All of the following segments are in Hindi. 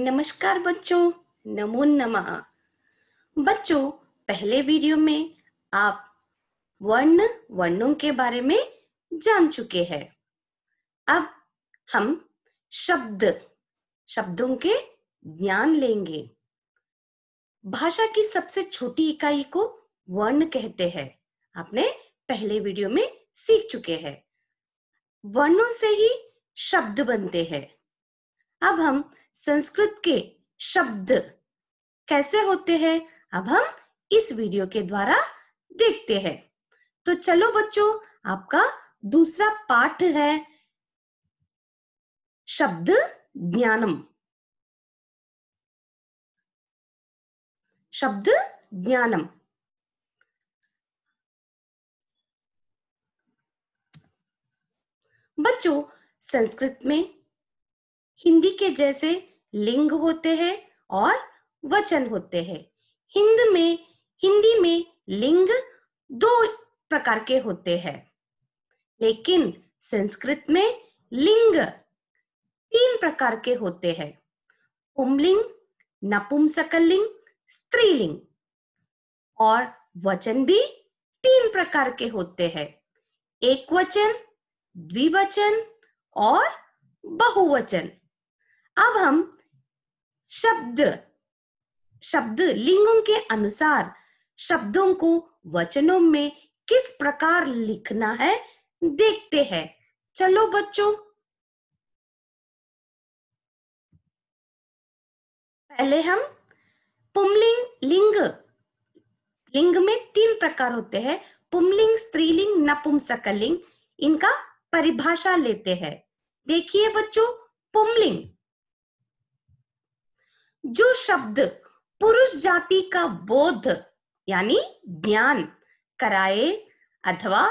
नमस्कार बच्चों नमो नमः बच्चों पहले वीडियो में आप वर्ण वर्णों के बारे में जान चुके हैं अब हम शब्द शब्दों के ज्ञान लेंगे भाषा की सबसे छोटी इकाई को वर्ण कहते हैं आपने पहले वीडियो में सीख चुके हैं वर्णों से ही शब्द बनते हैं अब हम संस्कृत के शब्द कैसे होते हैं अब हम इस वीडियो के द्वारा देखते हैं तो चलो बच्चों आपका दूसरा पाठ है शब्द ज्ञानम शब्द ज्ञानम बच्चों संस्कृत में हिंदी के जैसे लिंग होते हैं और वचन होते हैं हिंद में हिंदी में लिंग दो प्रकार के होते हैं लेकिन संस्कृत में लिंग तीन प्रकार के होते हैं पुमलिंग नपुंसकलिंग स्त्रीलिंग और वचन भी तीन प्रकार के होते हैं एक वचन द्विवचन और बहुवचन अब हम शब्द शब्द लिंगों के अनुसार शब्दों को वचनों में किस प्रकार लिखना है देखते हैं चलो बच्चों पहले हम पुमलिंग लिंग लिंग में तीन प्रकार होते हैं पुमलिंग स्त्रीलिंग नपुंसकलिंग इनका परिभाषा लेते हैं देखिए बच्चों पुमलिंग जो शब्द पुरुष जाति का बोध यानी ज्ञान कराए अथवा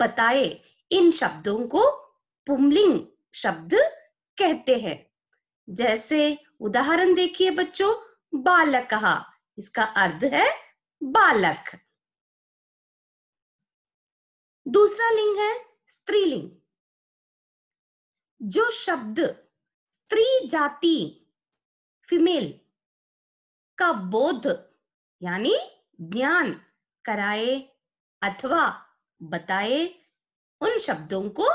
बताए इन शब्दों को पुमलिंग शब्द कहते हैं जैसे उदाहरण देखिए बच्चों बालक कहा इसका अर्थ है बालक दूसरा लिंग है स्त्रीलिंग जो शब्द स्त्री जाति फीमेल का बोध यानी ज्ञान कराए अथवा बताए उन शब्दों को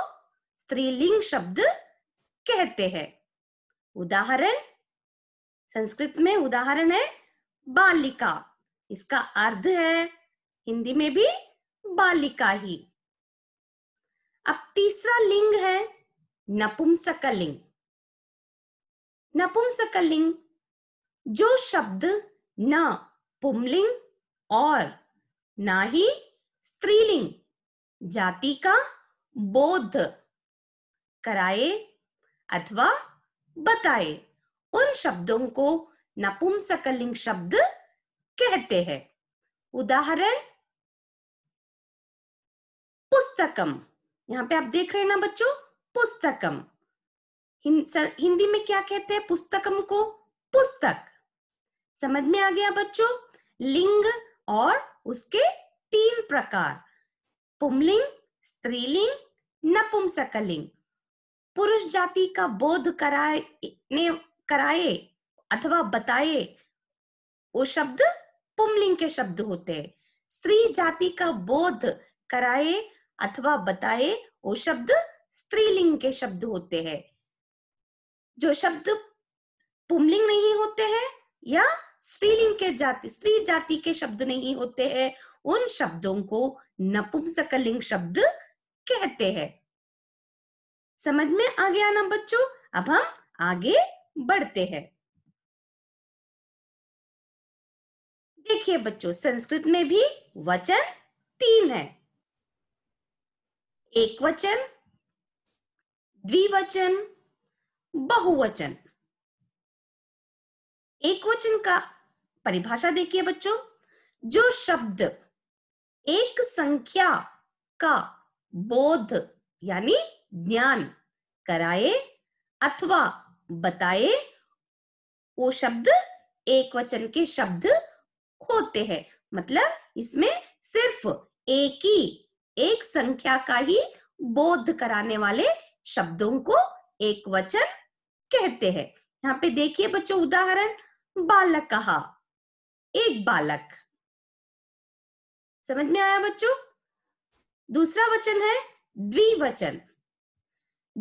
स्त्रीलिंग शब्द कहते हैं उदाहरण संस्कृत में उदाहरण है बालिका इसका अर्थ है हिंदी में भी बालिका ही अब तीसरा लिंग है नपुंसकलिंग नपुंसकलिंग जो शब्द न पुमलिंग और ना ही स्त्रीलिंग जाति का बोध कराए अथवा बताए उन शब्दों को नपुंसकलिंग शब्द कहते हैं उदाहरण पुस्तकम यहाँ पे आप देख रहे हैं ना बच्चों पुस्तकम हिंदी में क्या कहते हैं पुस्तकम को पुस्तक समझ में आ गया बच्चों लिंग और उसके तीन प्रकार पुमलिंग स्त्रीलिंग नपुंसकलिंग पुरुष जाति का बोध कराए कराए अथवा बताए वो शब्द पुमलिंग के शब्द होते हैं स्त्री जाति का बोध कराए अथवा बताए वो शब्द स्त्रीलिंग के शब्द होते हैं जो शब्द पुमलिंग नहीं होते हैं या स्त्रीलिंग के जाति स्त्री जाति के शब्द नहीं होते हैं उन शब्दों को नपुंसकलिंग शब्द कहते हैं समझ में आ गया ना बच्चों अब हम आगे बढ़ते हैं देखिए बच्चों संस्कृत में भी वचन तीन है एक वचन द्विवचन बहुवचन एक वचन का परिभाषा देखिए बच्चों जो शब्द एक संख्या का बोध यानी ज्ञान कराए अथवा बताए वो शब्द एक वचन के शब्द होते हैं मतलब इसमें सिर्फ एक ही एक संख्या का ही बोध कराने वाले शब्दों को एक वचन कहते हैं यहाँ पे देखिए बच्चों उदाहरण बालक कहा एक बालक समझ में आया बच्चों दूसरा वचन है द्विवचन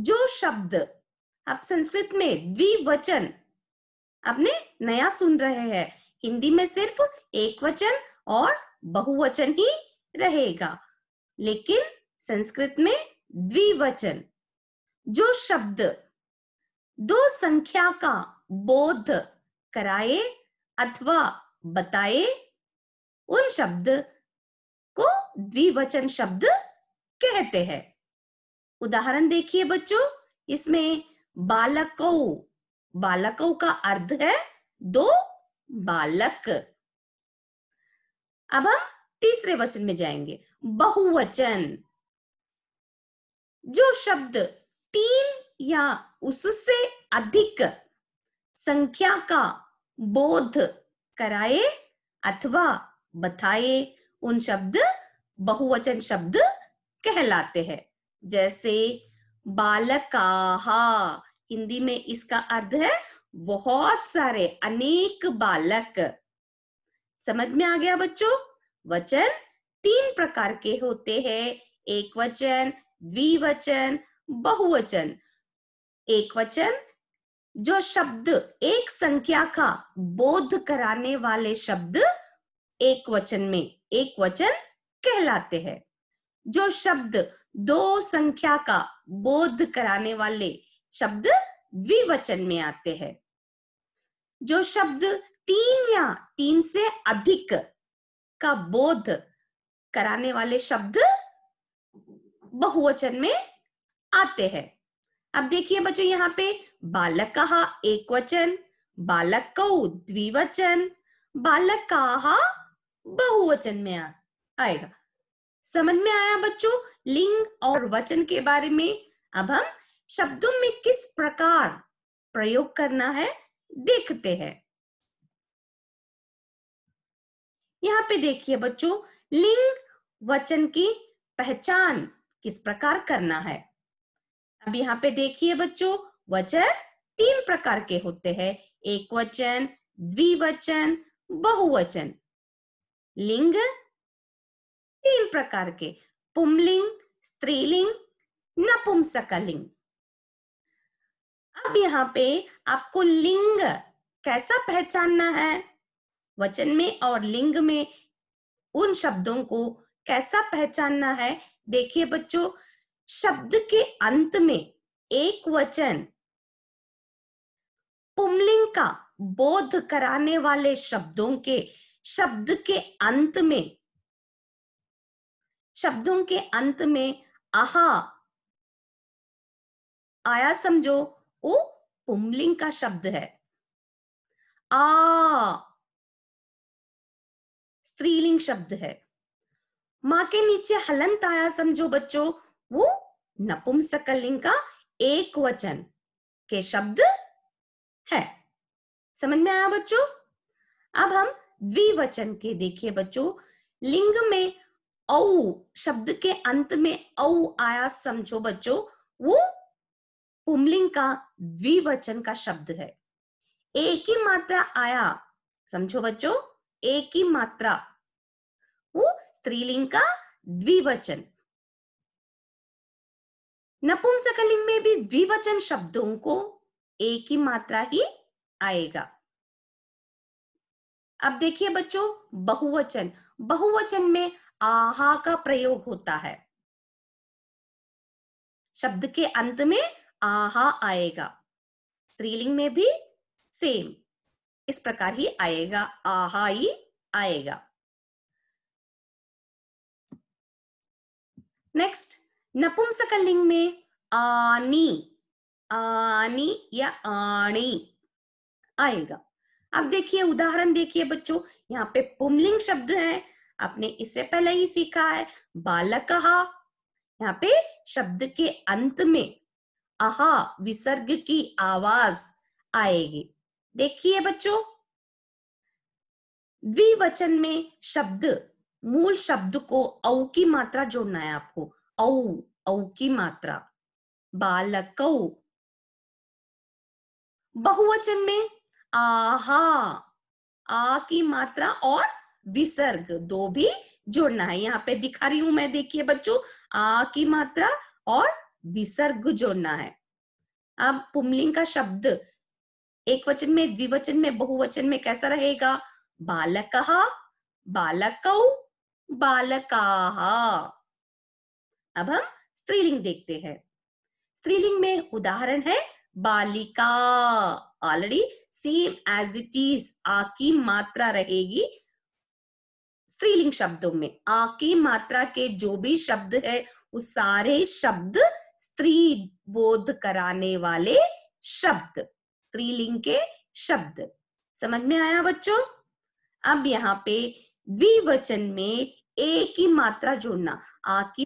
जो शब्द आप संस्कृत में द्विवचन आपने नया सुन रहे हैं हिंदी में सिर्फ एक वचन और बहुवचन ही रहेगा लेकिन संस्कृत में द्विवचन जो शब्द दो संख्या का बोध कराए अथवा बताए उन शब्द को द्विवचन शब्द कहते हैं उदाहरण देखिए बच्चों इसमें बालको बालकौ का अर्थ है दो बालक अब हम तीसरे वचन में जाएंगे बहुवचन जो शब्द तीन या उससे अधिक संख्या का बोध कराए अथवा बताए उन शब्द बहुवचन शब्द कहलाते हैं जैसे बालकाहा हिंदी में इसका अर्थ है बहुत सारे अनेक बालक समझ में आ गया बच्चों वचन तीन प्रकार के होते हैं एक वचन द्विवचन बहुवचन एक वचन जो शब्द एक संख्या का बोध कराने वाले शब्द एक वचन में एक वचन कहलाते हैं जो शब्द दो संख्या का बोध कराने वाले शब्द द्विवचन में आते हैं जो शब्द तीन या तीन से अधिक का बोध कराने वाले शब्द बहुवचन में आते हैं अब देखिए बच्चों यहाँ पे बालक कहा एक वचन बालक कौ द्विवचन बालक कहा बहुवचन में आ, आएगा समझ में आया बच्चों लिंग और वचन के बारे में अब हम शब्दों में किस प्रकार प्रयोग करना है देखते हैं यहाँ पे देखिए बच्चों लिंग वचन की पहचान किस प्रकार करना है अब यहाँ पे देखिए बच्चों वचन तीन प्रकार के होते हैं एक वचन द्विवचन बहुवचन लिंग तीन प्रकार के पुमलिंग स्त्रीलिंग नपुंसकलिंग अब यहाँ पे आपको लिंग कैसा पहचानना है वचन में और लिंग में उन शब्दों को कैसा पहचानना है देखिए बच्चों शब्द के अंत में एक वचन पुमलिंग का बोध कराने वाले शब्दों के शब्द के अंत में शब्दों के अंत में आहा आया समझो वो पुमलिंग का शब्द है आ स्त्रीलिंग शब्द है माँ के नीचे हलंत आया समझो बच्चों वो नपुंसक लिंग का एक वचन के शब्द है समझ में आया बच्चों अब हम द्विवचन के देखिए बच्चों लिंग में औ शब्द के अंत में औ आया समझो बच्चों वो पुमलिंग का द्विवचन का शब्द है एक ही मात्रा आया समझो बच्चों एक ही मात्रा वो स्त्रीलिंग का द्विवचन नपुंसकलिंग में भी द्विवचन शब्दों को एक ही मात्रा ही आएगा अब देखिए बच्चों बहुवचन बहुवचन में आहा का प्रयोग होता है शब्द के अंत में आहा आएगा स्त्रीलिंग में भी सेम इस प्रकार ही आएगा आहा ही आएगा नेक्स्ट नपुंसक लिंग में आनी आनी या आनी आएगा अब देखिए उदाहरण देखिए बच्चों यहाँ पे पुमलिंग शब्द है आपने इससे पहले ही सीखा है बालक कहा यहाँ पे शब्द के अंत में आहा विसर्ग की आवाज आएगी देखिए बच्चों द्विवचन में शब्द मूल शब्द को औ की मात्रा जोड़ना है आपको औ औ की मात्रा बालक बहुवचन में आहा आ की मात्रा और विसर्ग दो भी जोड़ना है यहाँ पे दिखा रही हूं मैं देखिए बच्चों आ की मात्रा और विसर्ग जोड़ना है अब पुमलिंग का शब्द एक वचन में द्विवचन में बहुवचन में कैसा रहेगा बालक बालक बालका अब हम स्त्रीलिंग देखते हैं स्त्रीलिंग में उदाहरण है बालिका already same age it is आ की मात्रा रहेगी स्त्रीलिंग शब्दों में आ की मात्रा के जो भी शब्द है वो सारे शब्द स्त्री बोध कराने वाले शब्द स्त्रीलिंग के शब्द समझ में आया बच्चों अब यहाँ पे विवचन में ए की मात्रा जोड़ना आ की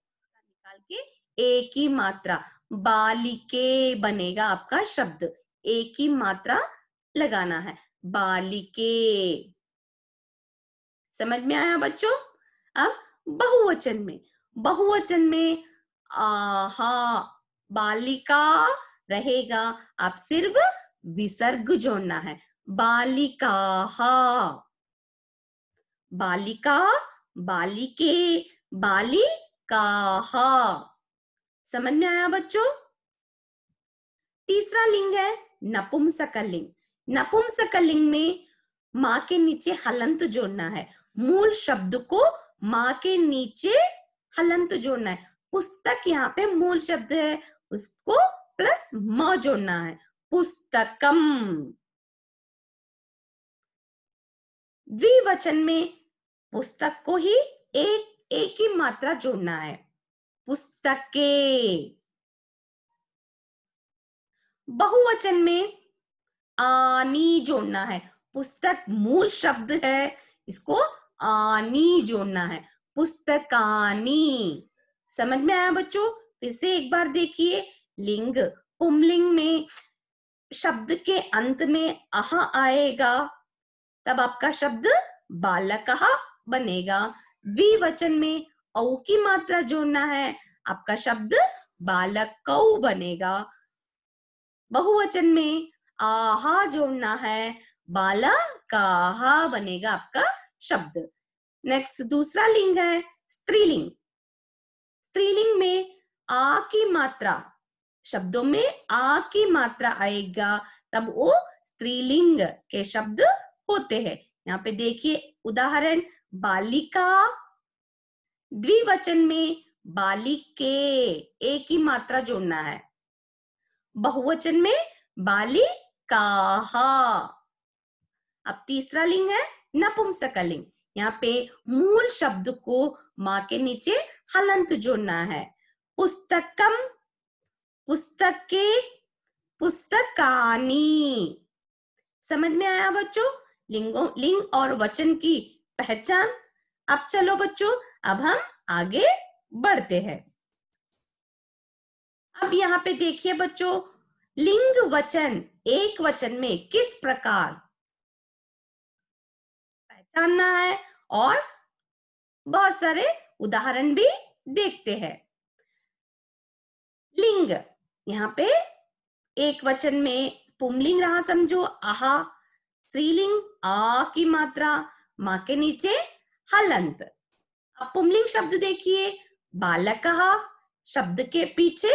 ए की मात्रा बालिके बनेगा आपका शब्द ए की मात्रा लगाना है बालिके समझ में आया बच्चों अब बहुवचन में बहुवचन में आहा बालिका रहेगा आप सिर्फ विसर्ग जोड़ना है बालिका बालिका बालिके बालिका समझ में आया बच्चों तीसरा लिंग है नपुंसक लिंग नपुंसक लिंग में मां के नीचे हलंत जोड़ना है मूल शब्द को माँ के नीचे हलंत जोड़ना है पुस्तक यहाँ पे मूल शब्द है उसको प्लस म जोड़ना है पुस्तकम द्विवचन में पुस्तक को ही एक एक ही मात्रा जोड़ना है पुस्तके बहुवचन में आनी जोड़ना है पुस्तक मूल शब्द है इसको आनी जोड़ना है पुस्तकानी समझ में आया बच्चों फिर से एक बार देखिए लिंग पुमलिंग में शब्द के अंत में अह आएगा तब आपका शब्द बालक बनेगा विवचन में औ की मात्रा जोड़ना है आपका शब्द बालक कऊ बनेगा बहुवचन में आहा जोड़ना है बाला काहा बनेगा आपका शब्द नेक्स्ट दूसरा लिंग है स्त्रीलिंग स्त्रीलिंग में आ की मात्रा शब्दों में आ की मात्रा आएगा तब वो स्त्रीलिंग के शब्द होते हैं यहाँ पे देखिए उदाहरण बालिका द्विवचन में बालिके एक ही मात्रा जोड़ना है बहुवचन में काहा अब तीसरा लिंग है नपुंसक लिंग यहाँ पे मूल शब्द को माँ के नीचे हलंत जोड़ना है पुस्तकम पुस्तक के पुस्तकानी समझ में आया बच्चों लिंगों लिंग और वचन की पहचान अब चलो बच्चों अब हम आगे बढ़ते हैं अब यहाँ पे देखिए बच्चों लिंग वचन एक वचन में किस प्रकार पहचानना है और बहुत सारे उदाहरण भी देखते हैं लिंग यहाँ पे एक वचन में पुमलिंग रहा समझो आहा स्त्रीलिंग आ की मात्रा माँ के नीचे हलंत अब पुमलिंग शब्द देखिए बालक शब्द के पीछे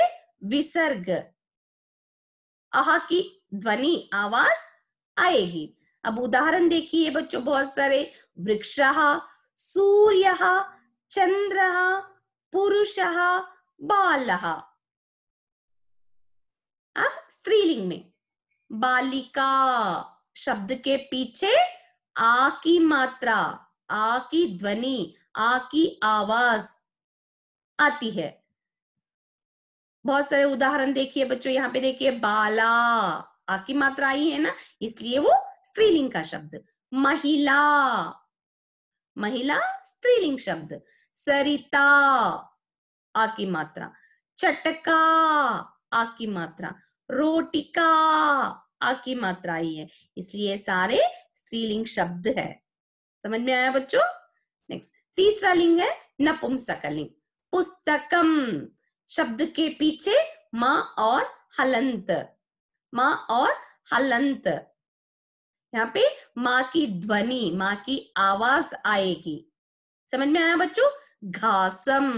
विसर्ग अह की ध्वनि आवाज आएगी अब उदाहरण देखिए बच्चों बहुत सारे वृक्ष सूर्य चंद्र पुरुष बाल अब स्त्रीलिंग में बालिका शब्द के पीछे आ की मात्रा आ की ध्वनि आ की आवाज आती है बहुत सारे उदाहरण देखिए बच्चों यहाँ पे देखिए बाला आ की मात्रा आई है ना इसलिए वो स्त्रीलिंग का शब्द महिला महिला स्त्रीलिंग शब्द सरिता आ की मात्रा चटका आ की मात्रा रोटिका आ की मात्रा आई है इसलिए सारे स्त्रीलिंग शब्द है समझ में आया बच्चों नेक्स्ट तीसरा लिंग है नपुंसक लिंग पुस्तकम शब्द के पीछे माँ और हलंत माँ और हलंत यहाँ पे माँ की ध्वनि माँ की आवाज आएगी समझ में आया बच्चों घासम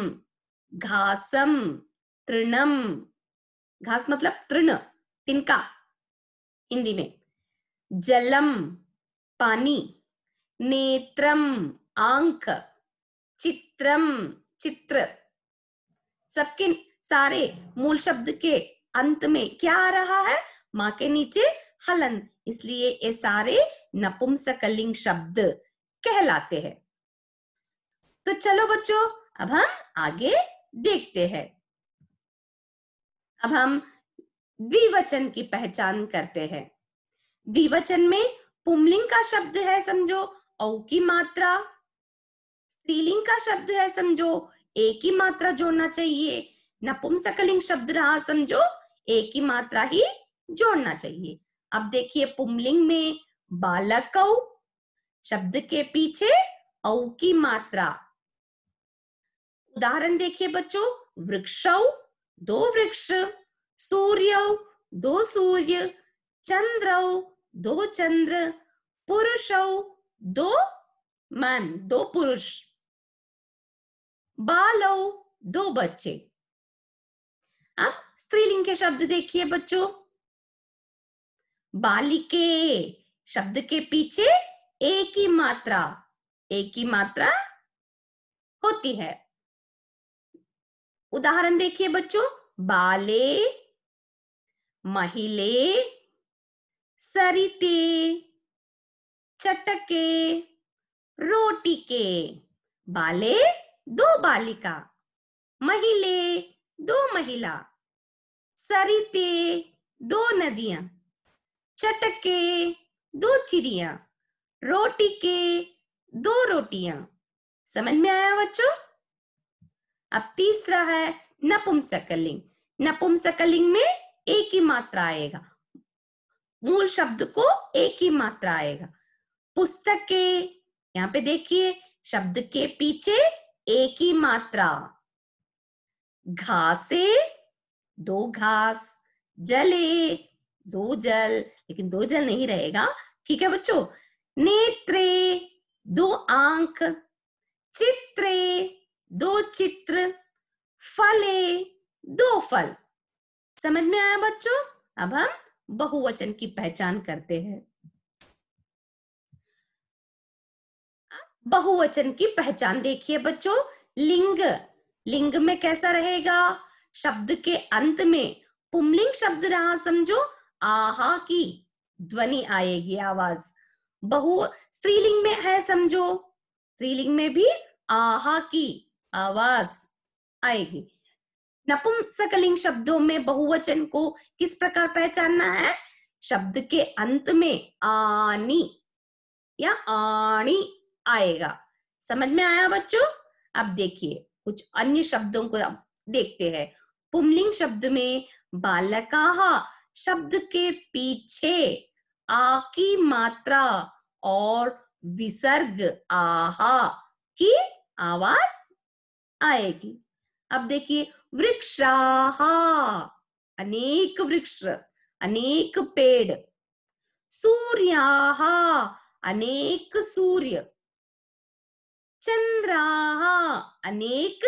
घासम तृणम घास मतलब तृण तिनका हिंदी में जलम पानी नेत्रम आंख चित्रम चित्र सबके सारे मूल शब्द के अंत में क्या आ रहा है माँ के नीचे हलन इसलिए ये सारे नपुंसकलिंग शब्द कहलाते हैं तो चलो बच्चों अब हम आगे देखते हैं अब हम द्विवचन की पहचान करते हैं द्विवचन में पुमलिंग का शब्द है समझो औ की मात्रा स्त्रीलिंग का शब्द है समझो एक ही मात्रा जोड़ना चाहिए नपुंसकलिंग शब्द रहा समझो एक ही मात्रा ही जोड़ना चाहिए अब देखिए पुमलिंग में बालक शब्द के पीछे औ की मात्रा उदाहरण देखिए बच्चों वृक्ष दो वृक्ष सूर्य दो सूर्य चंद्र दो चंद्र पुरुष दो मन दो पुरुष बालो दो बच्चे अब स्त्रीलिंग के शब्द देखिए बच्चों बालिके शब्द के पीछे एक ही मात्रा एक ही मात्रा होती है उदाहरण देखिए बच्चों बाले महिले सरिते चटके रोटी के बाले दो बालिका महिले दो महिला सरिते दो नदियां चटके दो चिड़िया रोटी के दो रोटियां समझ में आया बच्चों अब तीसरा है नपुंसकलिंग नपुंसकलिंग में एक ही मात्रा आएगा मूल शब्द को एक ही मात्रा आएगा पुस्तक के यहाँ पे देखिए शब्द के पीछे एक ही मात्रा घासे दो घास जले दो जल लेकिन दो जल नहीं रहेगा ठीक है बच्चों नेत्रे दो आंख चित्रे दो चित्र फले दो फल समझ में आया बच्चों अब हम बहुवचन की पहचान करते हैं बहुवचन की पहचान देखिए बच्चों लिंग लिंग में कैसा रहेगा शब्द के अंत में पुमलिंग शब्द रहा समझो आहा की ध्वनि आएगी आवाज बहु स्त्रीलिंग में है समझो स्त्रीलिंग में भी आहा की आवाज आएगी नपुंसकलिंग शब्दों में बहुवचन को किस प्रकार पहचानना है शब्द के अंत में आनी या आणी आएगा समझ में आया बच्चों अब देखिए कुछ अन्य शब्दों को देखते हैं पुमलिंग शब्द में बालका शब्द के पीछे आ की मात्रा और विसर्ग आहा की आवाज आएगी अब देखिए वृक्षाहा अनेक वृक्ष अनेक पेड़ सूर्याहा अनेक सूर्य चंद्रा अनेक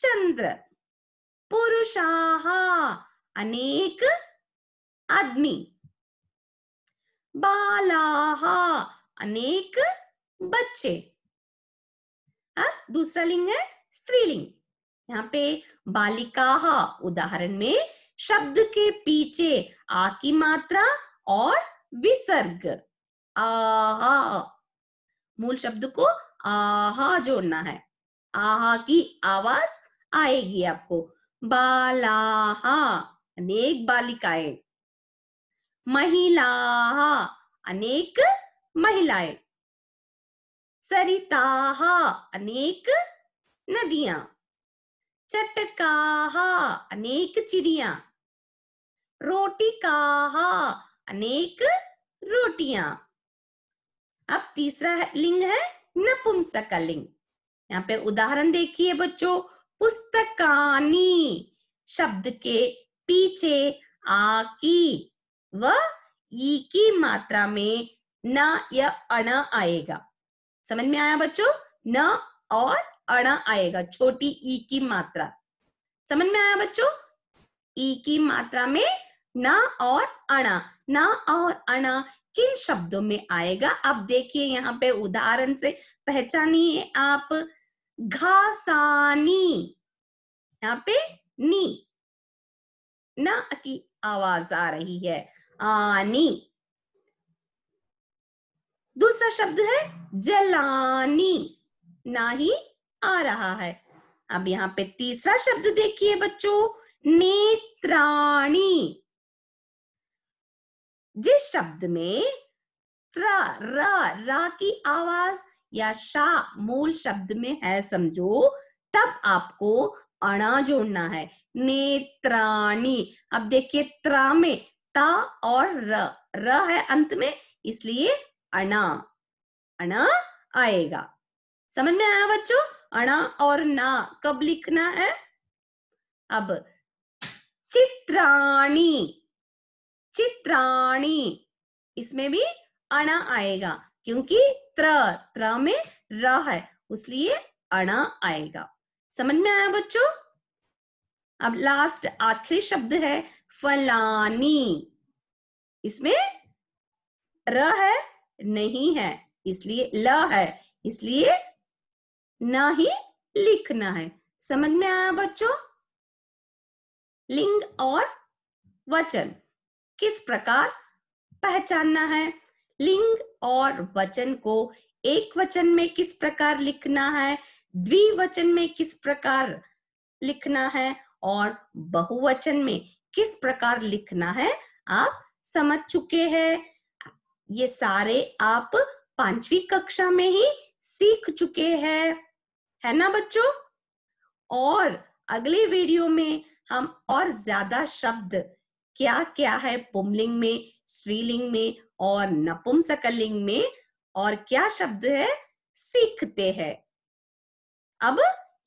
चंद्र पुरुषा अनेक आदमी बाला अनेक बच्चे अब दूसरा लिंग है स्त्रीलिंग यहाँ पे बालिका उदाहरण में शब्द के पीछे आ की मात्रा और विसर्ग आहा मूल शब्द को आहा जोड़ना है आहा की आवाज आएगी आपको बालाहा अनेक बालिकाएं महिलाहा अनेक महिलाएं सरिताहा अनेक नदियां चटकाहा अनेक चिड़िया रोटिकाहा अनेक रोटियां अब तीसरा लिंग है नपुंसकलिंग यहाँ पे उदाहरण देखिए बच्चों पुस्तकानी शब्द के पीछे आ की व ई की मात्रा में न या अण आएगा समझ में आया बच्चों न और अण आएगा छोटी ई की मात्रा समझ में आया बच्चों ई की मात्रा में न और अण न और अण किन शब्दों में आएगा आप देखिए यहाँ पे उदाहरण से पहचानिए आप घासानी यहाँ पे नी ना की आवाज आ रही है आनी दूसरा शब्द है जलानी ना ही आ रहा है अब यहाँ पे तीसरा शब्द देखिए बच्चों नेत्राणी जिस शब्द में त्र र रा की आवाज या शा मूल शब्द में है समझो तब आपको अणा जोड़ना है नेत्राणी अब देखिए त्रा में ता और र र है अंत में इसलिए अणा अणा आएगा समझ में आया बच्चों अणा और ना कब लिखना है अब चित्राणी चित्राणी इसमें भी अणा आएगा क्योंकि त्र त्र में र है उसलिए अणा आएगा समझ में आया बच्चों अब लास्ट आखिरी शब्द है फलानी इसमें र है नहीं है इसलिए ल है इसलिए ना ही लिखना है समझ में आया बच्चों लिंग और वचन किस प्रकार पहचानना है लिंग और वचन को एक वचन में किस प्रकार लिखना है द्विवचन में किस प्रकार लिखना है और बहुवचन में किस प्रकार लिखना है आप समझ चुके हैं ये सारे आप पांचवी कक्षा में ही सीख चुके हैं है ना बच्चों और अगले वीडियो में हम और ज्यादा शब्द क्या क्या है पुमलिंग में स्त्रीलिंग में और नपुंसकलिंग में और क्या शब्द है सीखते हैं अब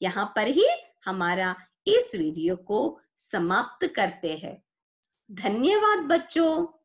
यहाँ पर ही हमारा इस वीडियो को समाप्त करते हैं धन्यवाद बच्चों